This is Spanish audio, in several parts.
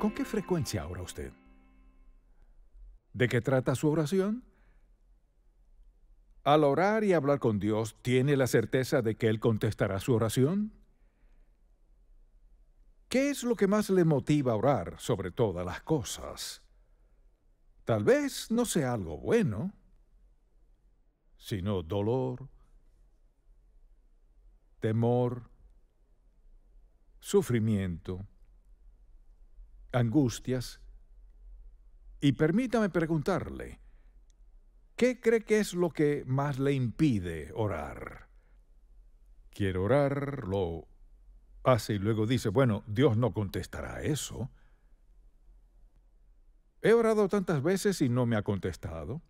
¿Con qué frecuencia ora usted? ¿De qué trata su oración? Al orar y hablar con Dios, ¿tiene la certeza de que Él contestará su oración? ¿Qué es lo que más le motiva a orar sobre todas las cosas? Tal vez no sea algo bueno, sino dolor, temor, sufrimiento, angustias. Y permítame preguntarle, ¿qué cree que es lo que más le impide orar? quiero orar, lo hace y luego dice, bueno, Dios no contestará eso. He orado tantas veces y no me ha contestado.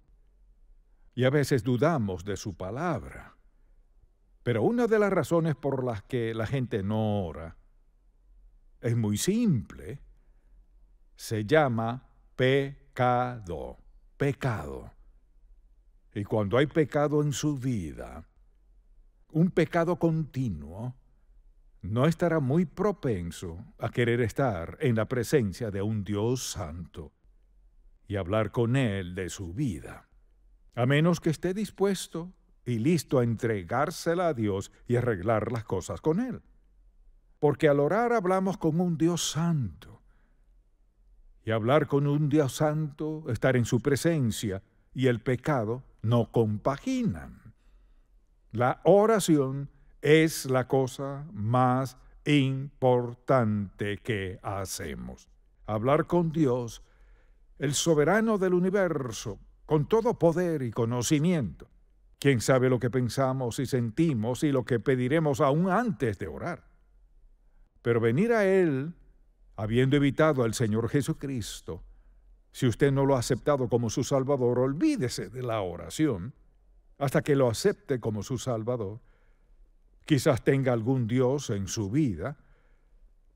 Y a veces dudamos de su palabra. Pero una de las razones por las que la gente no ora es muy simple se llama pecado, pecado. Y cuando hay pecado en su vida, un pecado continuo, no estará muy propenso a querer estar en la presencia de un Dios santo y hablar con Él de su vida, a menos que esté dispuesto y listo a entregársela a Dios y arreglar las cosas con Él. Porque al orar hablamos con un Dios santo y hablar con un Dios santo, estar en su presencia y el pecado no compaginan. La oración es la cosa más importante que hacemos. Hablar con Dios, el soberano del universo, con todo poder y conocimiento. ¿Quién sabe lo que pensamos y sentimos y lo que pediremos aún antes de orar? Pero venir a Él habiendo evitado al Señor Jesucristo, si usted no lo ha aceptado como su Salvador, olvídese de la oración hasta que lo acepte como su Salvador. Quizás tenga algún Dios en su vida,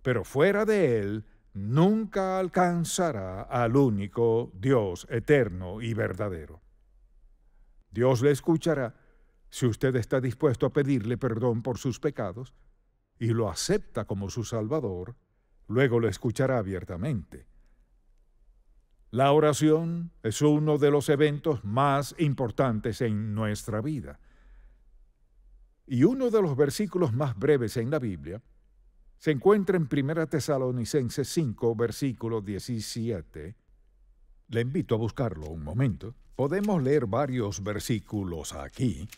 pero fuera de él nunca alcanzará al único Dios eterno y verdadero. Dios le escuchará si usted está dispuesto a pedirle perdón por sus pecados y lo acepta como su Salvador Luego lo escuchará abiertamente. La oración es uno de los eventos más importantes en nuestra vida. Y uno de los versículos más breves en la Biblia se encuentra en 1 Tesalonicenses 5, versículo 17. Le invito a buscarlo un momento. Podemos leer varios versículos aquí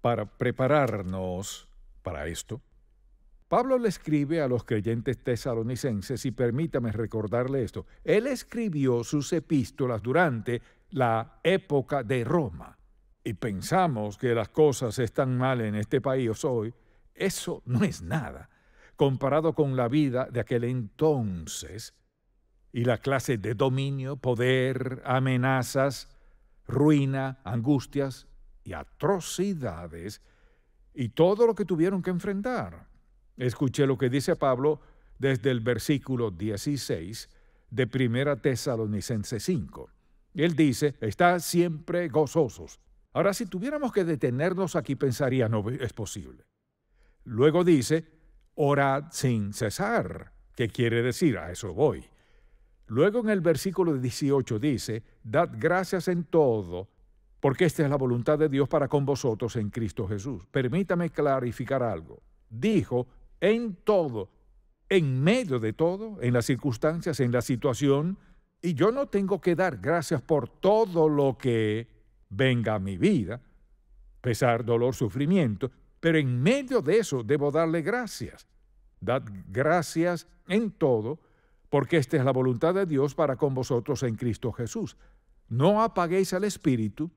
para prepararnos para esto. Pablo le escribe a los creyentes tesalonicenses, y permítame recordarle esto, él escribió sus epístolas durante la época de Roma. Y pensamos que las cosas están mal en este país hoy, eso no es nada, comparado con la vida de aquel entonces y la clase de dominio, poder, amenazas, ruina, angustias y atrocidades, y todo lo que tuvieron que enfrentar. Escuché lo que dice Pablo desde el versículo 16 de Primera Tesalonicense 5. Él dice, está siempre gozosos. Ahora, si tuviéramos que detenernos aquí, pensaría, no es posible. Luego dice, orad sin cesar. ¿Qué quiere decir? A eso voy. Luego en el versículo 18 dice, dad gracias en todo, porque esta es la voluntad de Dios para con vosotros en Cristo Jesús. Permítame clarificar algo. Dijo, en todo, en medio de todo, en las circunstancias, en la situación, y yo no tengo que dar gracias por todo lo que venga a mi vida, pesar, dolor, sufrimiento, pero en medio de eso debo darle gracias. Dad gracias en todo, porque esta es la voluntad de Dios para con vosotros en Cristo Jesús. No apaguéis al Espíritu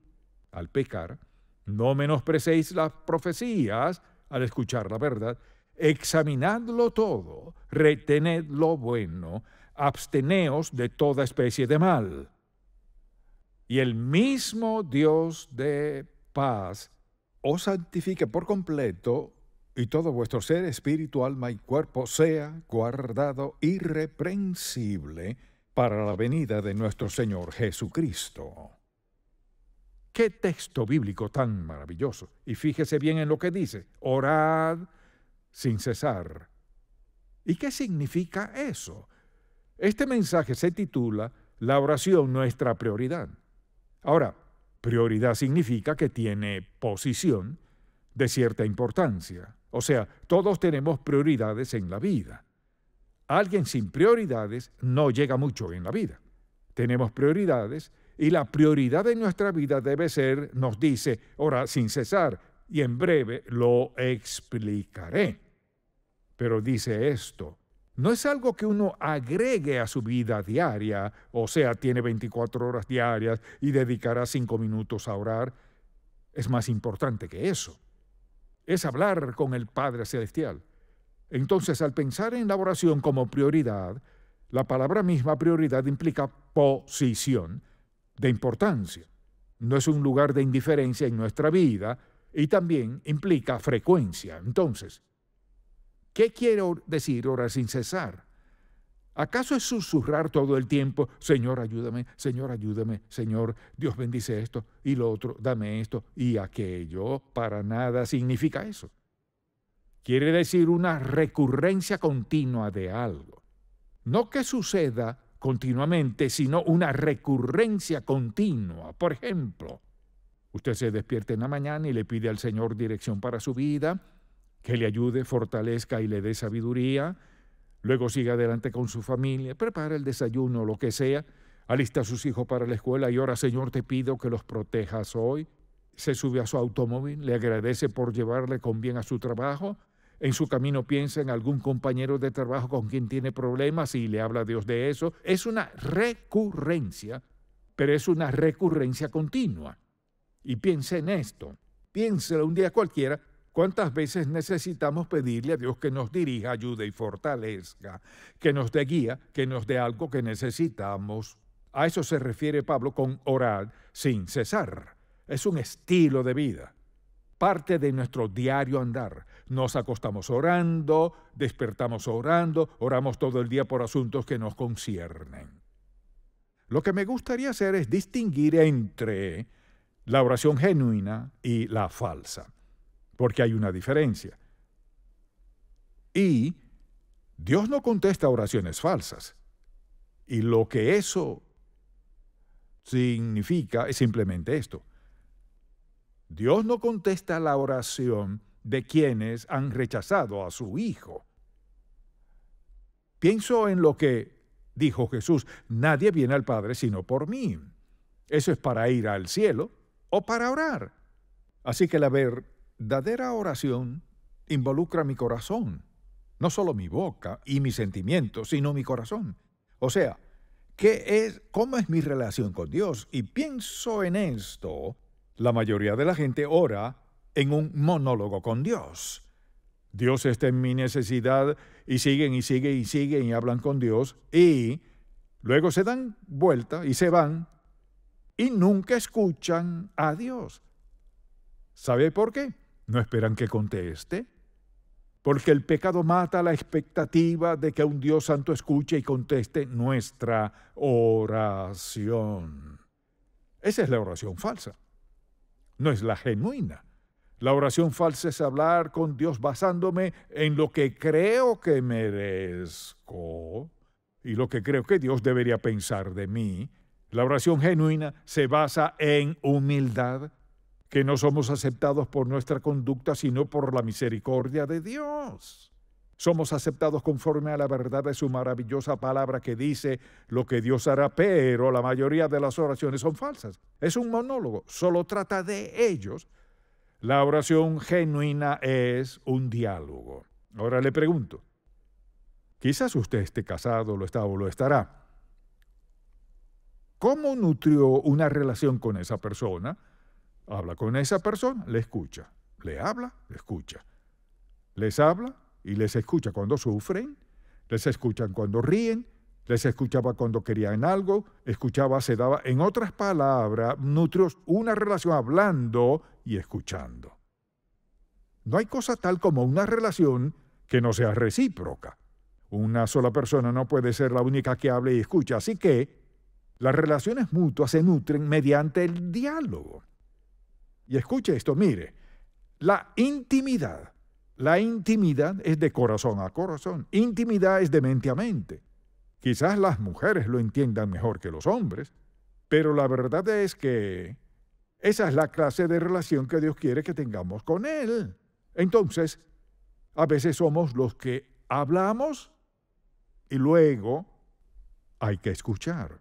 al pecar, no menosprecéis las profecías al escuchar la verdad, examinadlo todo, retened lo bueno, absteneos de toda especie de mal. Y el mismo Dios de paz os santifique por completo y todo vuestro ser, espíritu, alma y cuerpo sea guardado irreprensible para la venida de nuestro Señor Jesucristo. Qué texto bíblico tan maravilloso. Y fíjese bien en lo que dice. Orad sin cesar. ¿Y qué significa eso? Este mensaje se titula La oración nuestra prioridad. Ahora, prioridad significa que tiene posición de cierta importancia. O sea, todos tenemos prioridades en la vida. Alguien sin prioridades no llega mucho en la vida. Tenemos prioridades y la prioridad de nuestra vida debe ser, nos dice, ora sin cesar, y en breve lo explicaré. Pero dice esto, no es algo que uno agregue a su vida diaria, o sea, tiene 24 horas diarias y dedicará 5 minutos a orar. Es más importante que eso. Es hablar con el Padre Celestial. Entonces, al pensar en la oración como prioridad, la palabra misma prioridad implica posición de importancia. No es un lugar de indiferencia en nuestra vida y también implica frecuencia. Entonces, ¿Qué quiere decir orar sin cesar? ¿Acaso es susurrar todo el tiempo, Señor, ayúdame, Señor, ayúdame, Señor, Dios bendice esto y lo otro, dame esto y aquello? Para nada significa eso. Quiere decir una recurrencia continua de algo. No que suceda continuamente, sino una recurrencia continua. Por ejemplo, usted se despierta en la mañana y le pide al Señor dirección para su vida, que le ayude, fortalezca y le dé sabiduría. Luego sigue adelante con su familia, prepara el desayuno, lo que sea, alista a sus hijos para la escuela y ahora Señor, te pido que los protejas hoy. Se sube a su automóvil, le agradece por llevarle con bien a su trabajo. En su camino piensa en algún compañero de trabajo con quien tiene problemas y le habla a Dios de eso. Es una recurrencia, pero es una recurrencia continua. Y piensa en esto. Piénselo un día cualquiera ¿Cuántas veces necesitamos pedirle a Dios que nos dirija, ayude y fortalezca, que nos dé guía, que nos dé algo que necesitamos? A eso se refiere Pablo con orar sin cesar. Es un estilo de vida parte de nuestro diario andar. Nos acostamos orando, despertamos orando, oramos todo el día por asuntos que nos conciernen. Lo que me gustaría hacer es distinguir entre la oración genuina y la falsa porque hay una diferencia. Y Dios no contesta oraciones falsas. Y lo que eso significa es simplemente esto. Dios no contesta la oración de quienes han rechazado a su Hijo. Pienso en lo que dijo Jesús, nadie viene al Padre sino por mí. Eso es para ir al cielo o para orar. Así que la ver verdadera oración involucra mi corazón, no solo mi boca y mis sentimientos, sino mi corazón. O sea, ¿qué es, ¿cómo es mi relación con Dios? Y pienso en esto, la mayoría de la gente ora en un monólogo con Dios. Dios está en mi necesidad y siguen y siguen y siguen y hablan con Dios y luego se dan vuelta y se van y nunca escuchan a Dios. ¿Sabe por qué? ¿No esperan que conteste? Porque el pecado mata la expectativa de que un Dios santo escuche y conteste nuestra oración. Esa es la oración falsa. No es la genuina. La oración falsa es hablar con Dios basándome en lo que creo que merezco y lo que creo que Dios debería pensar de mí. La oración genuina se basa en humildad, que no somos aceptados por nuestra conducta, sino por la misericordia de Dios. Somos aceptados conforme a la verdad de su maravillosa palabra que dice lo que Dios hará, pero la mayoría de las oraciones son falsas. Es un monólogo, solo trata de ellos. La oración genuina es un diálogo. Ahora le pregunto, quizás usted esté casado, lo está o lo estará. ¿Cómo nutrió una relación con esa persona? Habla con esa persona, le escucha. Le habla, le escucha. Les habla y les escucha cuando sufren, les escuchan cuando ríen, les escuchaba cuando querían algo, escuchaba, se daba. En otras palabras, nutrió una relación hablando y escuchando. No hay cosa tal como una relación que no sea recíproca. Una sola persona no puede ser la única que hable y escucha, así que las relaciones mutuas se nutren mediante el diálogo. Y escuche esto, mire, la intimidad, la intimidad es de corazón a corazón, intimidad es de mente a mente. Quizás las mujeres lo entiendan mejor que los hombres, pero la verdad es que esa es la clase de relación que Dios quiere que tengamos con Él. Entonces, a veces somos los que hablamos y luego hay que escuchar.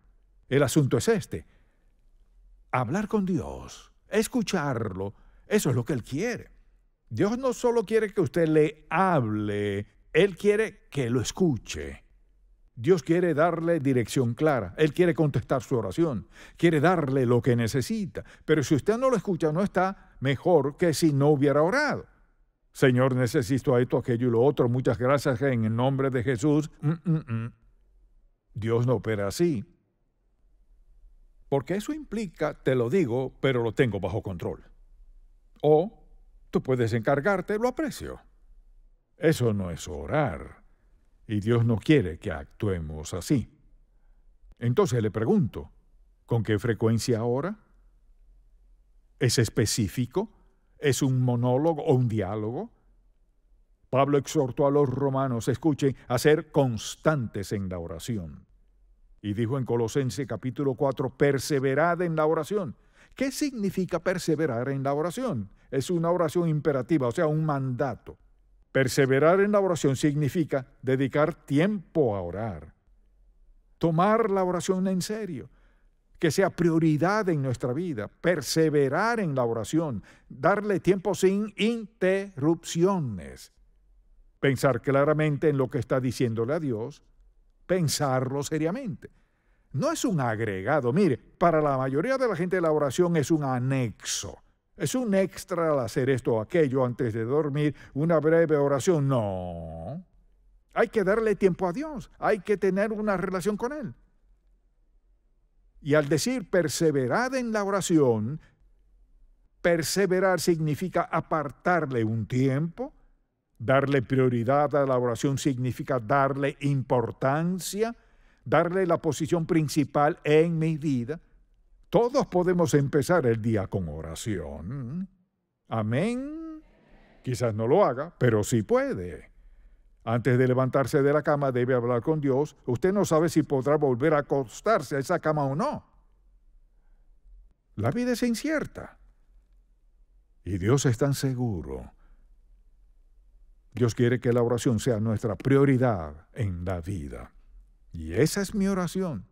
El asunto es este. Hablar con Dios escucharlo, eso es lo que Él quiere. Dios no solo quiere que usted le hable, Él quiere que lo escuche. Dios quiere darle dirección clara, Él quiere contestar su oración, quiere darle lo que necesita, pero si usted no lo escucha no está mejor que si no hubiera orado. Señor, necesito esto, aquello y lo otro, muchas gracias en el nombre de Jesús. Mm, mm, mm. Dios no opera así. Porque eso implica, te lo digo, pero lo tengo bajo control. O tú puedes encargarte, lo aprecio. Eso no es orar. Y Dios no quiere que actuemos así. Entonces le pregunto, ¿con qué frecuencia ora? ¿Es específico? ¿Es un monólogo o un diálogo? Pablo exhortó a los romanos, escuchen, a ser constantes en la oración. Y dijo en Colosense capítulo 4, perseverad en la oración. ¿Qué significa perseverar en la oración? Es una oración imperativa, o sea, un mandato. Perseverar en la oración significa dedicar tiempo a orar. Tomar la oración en serio, que sea prioridad en nuestra vida, perseverar en la oración, darle tiempo sin interrupciones, pensar claramente en lo que está diciéndole a Dios, pensarlo seriamente. No es un agregado, mire, para la mayoría de la gente la oración es un anexo. Es un extra al hacer esto o aquello antes de dormir, una breve oración. No. Hay que darle tiempo a Dios, hay que tener una relación con Él. Y al decir perseverad en la oración, perseverar significa apartarle un tiempo, Darle prioridad a la oración significa darle importancia, darle la posición principal en mi vida. Todos podemos empezar el día con oración. Amén. Quizás no lo haga, pero sí puede. Antes de levantarse de la cama debe hablar con Dios. Usted no sabe si podrá volver a acostarse a esa cama o no. La vida es incierta. Y Dios es tan seguro Dios quiere que la oración sea nuestra prioridad en la vida. Y esa es mi oración.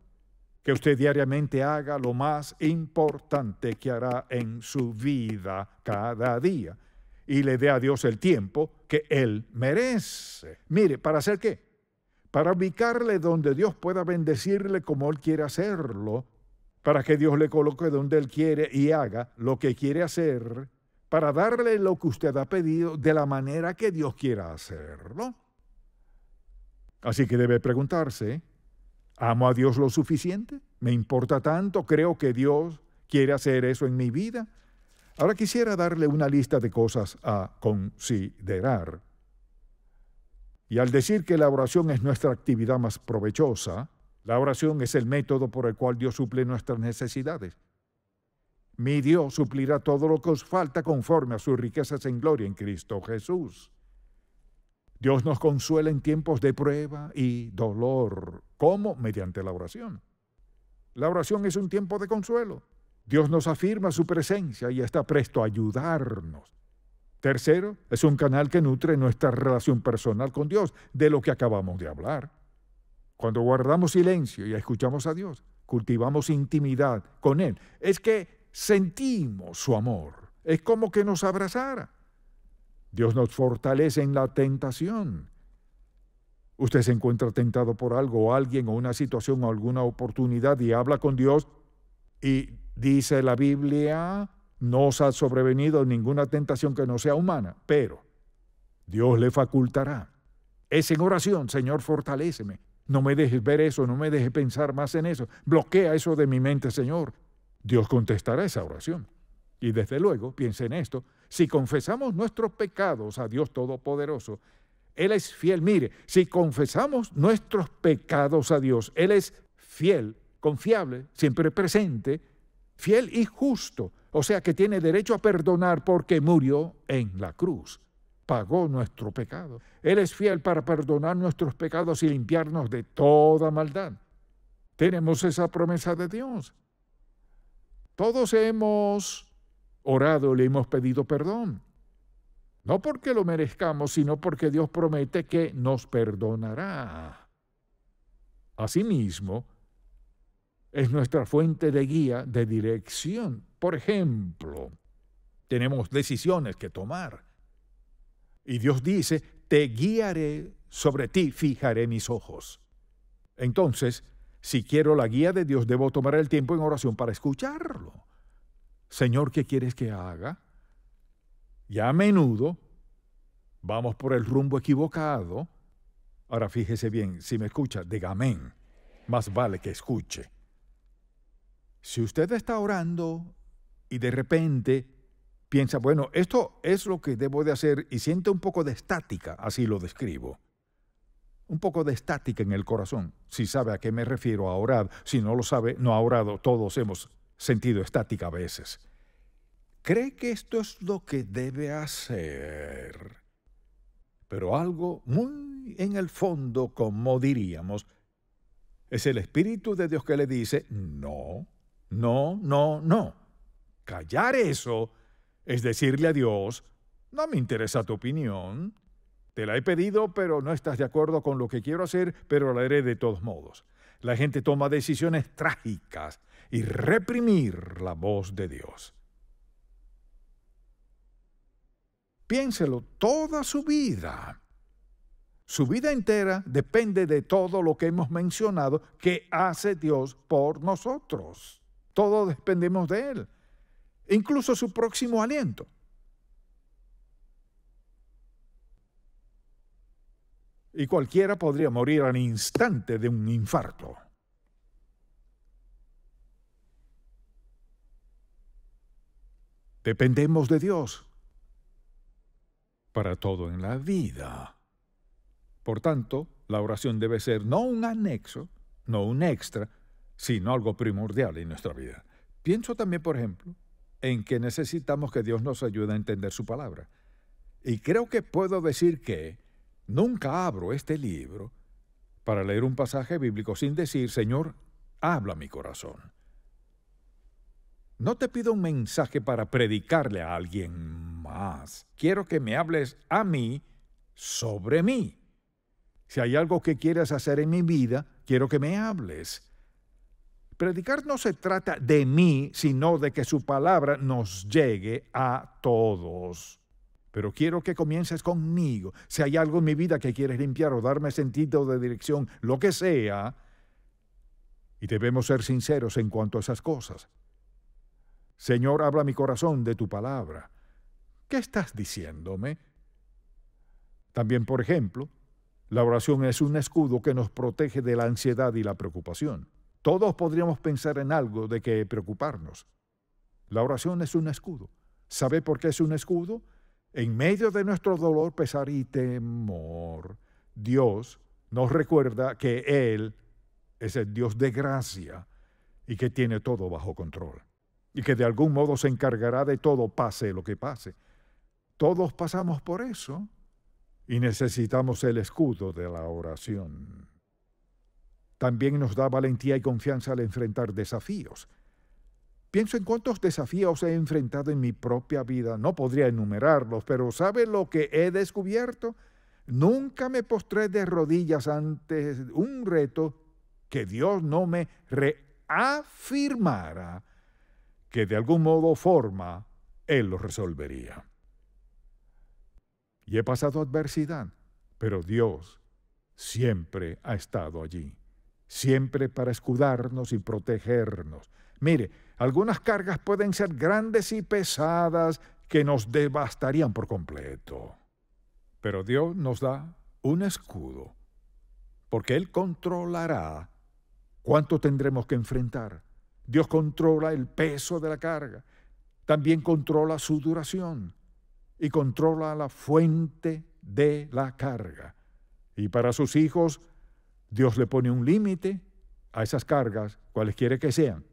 Que usted diariamente haga lo más importante que hará en su vida cada día y le dé a Dios el tiempo que Él merece. Mire, ¿para hacer qué? Para ubicarle donde Dios pueda bendecirle como Él quiere hacerlo, para que Dios le coloque donde Él quiere y haga lo que quiere hacer para darle lo que usted ha pedido de la manera que Dios quiera hacerlo. Así que debe preguntarse, ¿amo a Dios lo suficiente? ¿Me importa tanto? ¿Creo que Dios quiere hacer eso en mi vida? Ahora quisiera darle una lista de cosas a considerar. Y al decir que la oración es nuestra actividad más provechosa, la oración es el método por el cual Dios suple nuestras necesidades. Mi Dios suplirá todo lo que os falta conforme a sus riquezas en gloria en Cristo Jesús. Dios nos consuela en tiempos de prueba y dolor. ¿Cómo? Mediante la oración. La oración es un tiempo de consuelo. Dios nos afirma su presencia y está presto a ayudarnos. Tercero, es un canal que nutre nuestra relación personal con Dios, de lo que acabamos de hablar. Cuando guardamos silencio y escuchamos a Dios, cultivamos intimidad con Él. Es que sentimos su amor. Es como que nos abrazara. Dios nos fortalece en la tentación. Usted se encuentra tentado por algo o alguien o una situación o alguna oportunidad y habla con Dios y dice la Biblia, no os ha sobrevenido ninguna tentación que no sea humana, pero Dios le facultará. Es en oración, Señor, fortaléceme. No me dejes ver eso, no me dejes pensar más en eso. Bloquea eso de mi mente, Señor. Dios contestará esa oración. Y desde luego, piensen en esto, si confesamos nuestros pecados a Dios Todopoderoso, Él es fiel. Mire, si confesamos nuestros pecados a Dios, Él es fiel, confiable, siempre presente, fiel y justo. O sea que tiene derecho a perdonar porque murió en la cruz pagó nuestro pecado. Él es fiel para perdonar nuestros pecados y limpiarnos de toda maldad. Tenemos esa promesa de Dios. Todos hemos orado, le hemos pedido perdón. No porque lo merezcamos, sino porque Dios promete que nos perdonará. Asimismo, es nuestra fuente de guía, de dirección. Por ejemplo, tenemos decisiones que tomar. Y Dios dice, te guiaré, sobre ti fijaré mis ojos. Entonces, si quiero la guía de Dios, debo tomar el tiempo en oración para escucharlo. Señor, ¿qué quieres que haga? Ya a menudo vamos por el rumbo equivocado. Ahora fíjese bien, si me escucha, diga amén. Más vale que escuche. Si usted está orando y de repente piensa, bueno, esto es lo que debo de hacer y siente un poco de estática, así lo describo un poco de estática en el corazón. Si sabe a qué me refiero, a orar Si no lo sabe, no ha orado. Todos hemos sentido estática a veces. Cree que esto es lo que debe hacer. Pero algo muy en el fondo, como diríamos, es el Espíritu de Dios que le dice, no, no, no, no. Callar eso es decirle a Dios, no me interesa tu opinión, te la he pedido, pero no estás de acuerdo con lo que quiero hacer, pero la haré de todos modos. La gente toma decisiones trágicas y reprimir la voz de Dios. Piénselo toda su vida. Su vida entera depende de todo lo que hemos mencionado que hace Dios por nosotros. Todos dependemos de Él, incluso su próximo aliento. y cualquiera podría morir al instante de un infarto. Dependemos de Dios para todo en la vida. Por tanto, la oración debe ser no un anexo, no un extra, sino algo primordial en nuestra vida. Pienso también, por ejemplo, en que necesitamos que Dios nos ayude a entender su palabra. Y creo que puedo decir que Nunca abro este libro para leer un pasaje bíblico sin decir, Señor, habla mi corazón. No te pido un mensaje para predicarle a alguien más. Quiero que me hables a mí sobre mí. Si hay algo que quieras hacer en mi vida, quiero que me hables. Predicar no se trata de mí, sino de que su palabra nos llegue a todos pero quiero que comiences conmigo. Si hay algo en mi vida que quieres limpiar o darme sentido de dirección, lo que sea, y debemos ser sinceros en cuanto a esas cosas. Señor, habla mi corazón de tu palabra. ¿Qué estás diciéndome? También, por ejemplo, la oración es un escudo que nos protege de la ansiedad y la preocupación. Todos podríamos pensar en algo de que preocuparnos. La oración es un escudo. ¿Sabe por qué es un escudo? En medio de nuestro dolor, pesar y temor, Dios nos recuerda que Él es el Dios de gracia y que tiene todo bajo control y que de algún modo se encargará de todo, pase lo que pase. Todos pasamos por eso y necesitamos el escudo de la oración. También nos da valentía y confianza al enfrentar desafíos Pienso en cuántos desafíos he enfrentado en mi propia vida. No podría enumerarlos, pero ¿sabe lo que he descubierto? Nunca me postré de rodillas ante un reto que Dios no me reafirmara que de algún modo o forma Él lo resolvería. Y he pasado adversidad, pero Dios siempre ha estado allí, siempre para escudarnos y protegernos Mire, algunas cargas pueden ser grandes y pesadas que nos devastarían por completo. Pero Dios nos da un escudo, porque Él controlará cuánto tendremos que enfrentar. Dios controla el peso de la carga, también controla su duración y controla la fuente de la carga. Y para sus hijos, Dios le pone un límite a esas cargas, cualesquiera que sean.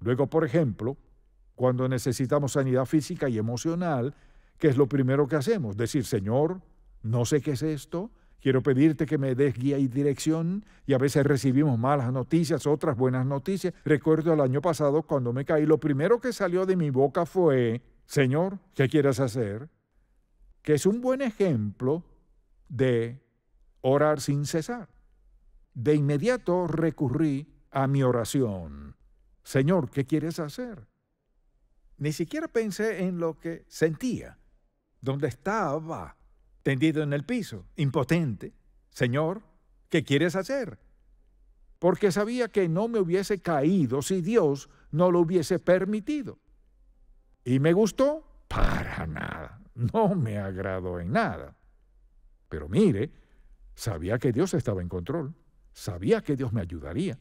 Luego, por ejemplo, cuando necesitamos sanidad física y emocional, ¿qué es lo primero que hacemos? Decir, Señor, no sé qué es esto, quiero pedirte que me des guía y dirección, y a veces recibimos malas noticias, otras buenas noticias. Recuerdo el año pasado cuando me caí, lo primero que salió de mi boca fue, Señor, ¿qué quieres hacer? Que es un buen ejemplo de orar sin cesar. De inmediato recurrí a mi oración. Señor, ¿qué quieres hacer? Ni siquiera pensé en lo que sentía, donde estaba, tendido en el piso, impotente. Señor, ¿qué quieres hacer? Porque sabía que no me hubiese caído si Dios no lo hubiese permitido. ¿Y me gustó? Para nada. No me agradó en nada. Pero mire, sabía que Dios estaba en control. Sabía que Dios me ayudaría.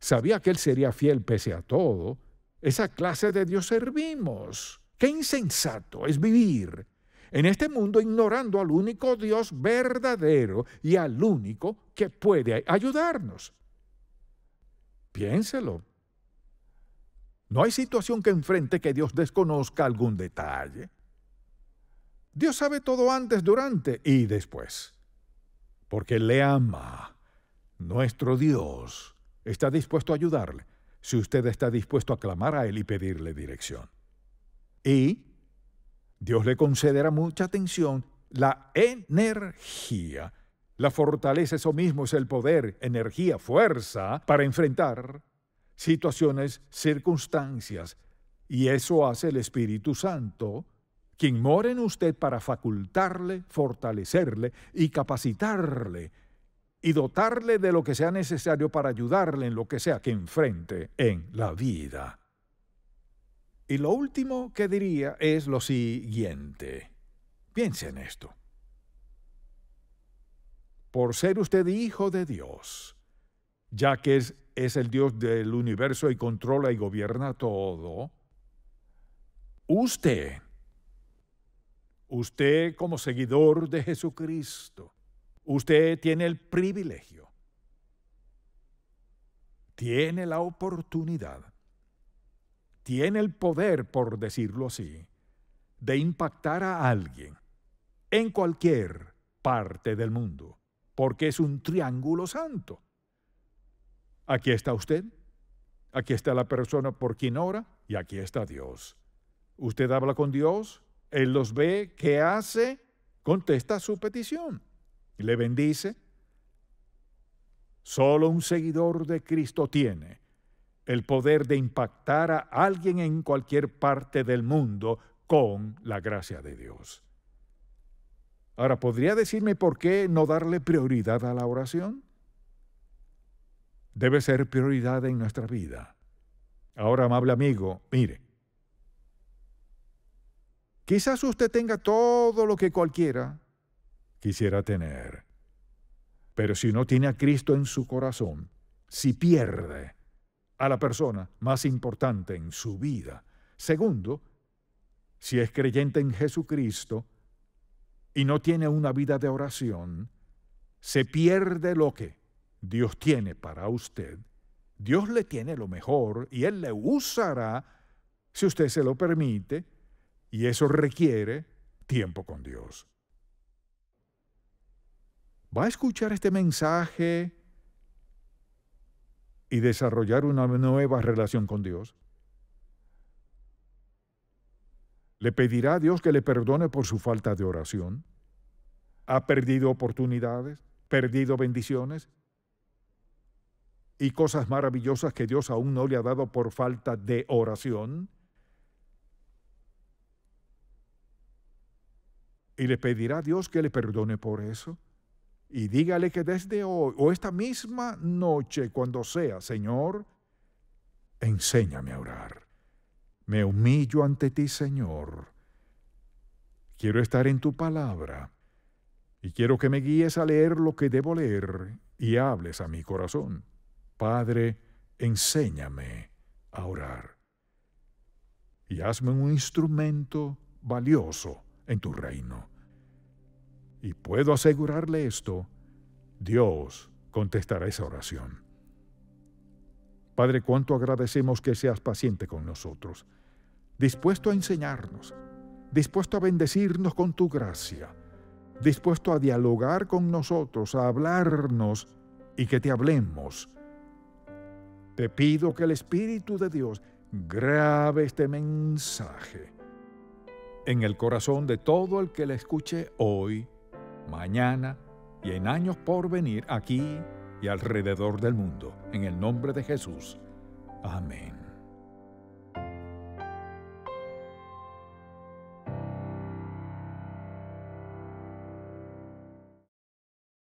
Sabía que él sería fiel pese a todo. Esa clase de Dios servimos. Qué insensato es vivir en este mundo ignorando al único Dios verdadero y al único que puede ayudarnos. Piénselo. No hay situación que enfrente que Dios desconozca algún detalle. Dios sabe todo antes, durante y después, porque le ama nuestro Dios está dispuesto a ayudarle si usted está dispuesto a clamar a Él y pedirle dirección. Y Dios le concederá mucha atención, la energía, la fortaleza, eso mismo es el poder, energía, fuerza para enfrentar situaciones, circunstancias. Y eso hace el Espíritu Santo, quien mora en usted para facultarle, fortalecerle y capacitarle y dotarle de lo que sea necesario para ayudarle en lo que sea que enfrente en la vida. Y lo último que diría es lo siguiente. Piense en esto. Por ser usted hijo de Dios, ya que es, es el Dios del universo y controla y gobierna todo, usted, usted como seguidor de Jesucristo, Usted tiene el privilegio, tiene la oportunidad, tiene el poder, por decirlo así, de impactar a alguien en cualquier parte del mundo, porque es un triángulo santo. Aquí está usted, aquí está la persona por quien ora y aquí está Dios. Usted habla con Dios, Él los ve, ¿qué hace? Contesta su petición le bendice. Solo un seguidor de Cristo tiene el poder de impactar a alguien en cualquier parte del mundo con la gracia de Dios. Ahora, ¿podría decirme por qué no darle prioridad a la oración? Debe ser prioridad en nuestra vida. Ahora, amable amigo, mire. Quizás usted tenga todo lo que cualquiera quisiera tener. Pero si no tiene a Cristo en su corazón, si pierde a la persona más importante en su vida, segundo, si es creyente en Jesucristo y no tiene una vida de oración, se pierde lo que Dios tiene para usted. Dios le tiene lo mejor y Él le usará si usted se lo permite, y eso requiere tiempo con Dios va a escuchar este mensaje y desarrollar una nueva relación con Dios? ¿Le pedirá a Dios que le perdone por su falta de oración? ¿Ha perdido oportunidades? ¿Perdido bendiciones? ¿Y cosas maravillosas que Dios aún no le ha dado por falta de oración? ¿Y le pedirá a Dios que le perdone por eso? y dígale que desde hoy o esta misma noche, cuando sea, Señor, enséñame a orar. Me humillo ante ti, Señor. Quiero estar en tu palabra y quiero que me guíes a leer lo que debo leer y hables a mi corazón. Padre, enséñame a orar y hazme un instrumento valioso en tu reino. Y puedo asegurarle esto, Dios contestará esa oración. Padre, cuánto agradecemos que seas paciente con nosotros, dispuesto a enseñarnos, dispuesto a bendecirnos con tu gracia, dispuesto a dialogar con nosotros, a hablarnos y que te hablemos. Te pido que el Espíritu de Dios grabe este mensaje en el corazón de todo el que le escuche hoy mañana y en años por venir aquí y alrededor del mundo. En el nombre de Jesús. Amén.